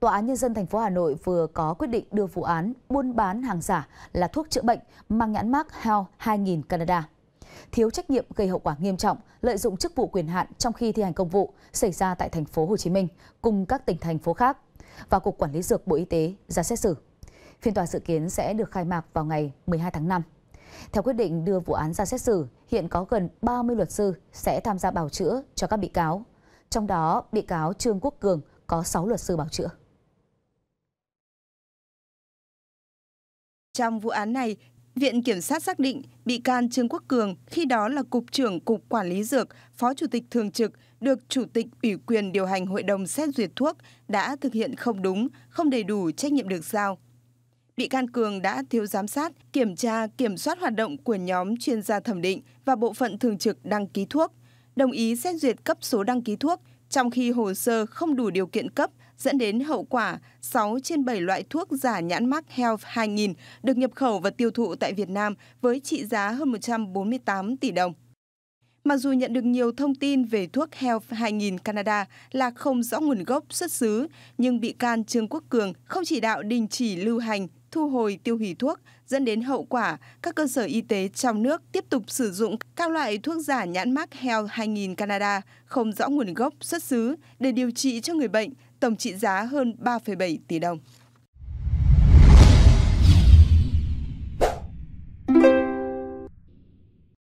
Tòa án Nhân dân thành phố Hà Nội vừa có quyết định đưa vụ án buôn bán hàng giả là thuốc chữa bệnh mang nhãn mác Health 2000 Canada. Thiếu trách nhiệm gây hậu quả nghiêm trọng, lợi dụng chức vụ quyền hạn trong khi thi hành công vụ xảy ra tại thành phố Hồ Chí Minh cùng các tỉnh thành phố khác và Cục Quản lý Dược Bộ Y tế ra xét xử. Phiên tòa dự kiến sẽ được khai mạc vào ngày 12 tháng 5. Theo quyết định đưa vụ án ra xét xử, hiện có gần 30 luật sư sẽ tham gia bào chữa cho các bị cáo. Trong đó, bị cáo Trương Quốc Cường có 6 luật sư bào chữa. trong vụ án này, Viện Kiểm sát xác định bị can Trương Quốc Cường, khi đó là Cục trưởng Cục Quản lý Dược, Phó Chủ tịch Thường trực, được Chủ tịch Ủy quyền điều hành Hội đồng xét duyệt thuốc đã thực hiện không đúng, không đầy đủ trách nhiệm được giao. Bị can Cường đã thiếu giám sát, kiểm tra, kiểm soát hoạt động của nhóm chuyên gia thẩm định và bộ phận thường trực đăng ký thuốc, đồng ý xét duyệt cấp số đăng ký thuốc, trong khi hồ sơ không đủ điều kiện cấp dẫn đến hậu quả 6 trên 7 loại thuốc giả nhãn mác Health 2000 được nhập khẩu và tiêu thụ tại Việt Nam với trị giá hơn 148 tỷ đồng. Mặc dù nhận được nhiều thông tin về thuốc Health 2000 Canada là không rõ nguồn gốc xuất xứ, nhưng bị can Trương Quốc Cường không chỉ đạo đình chỉ lưu hành, thu hồi tiêu hủy thuốc, dẫn đến hậu quả các cơ sở y tế trong nước tiếp tục sử dụng các loại thuốc giả nhãn mác Health 2000 Canada không rõ nguồn gốc xuất xứ để điều trị cho người bệnh, tổng trị giá hơn 3,7 tỷ đồng.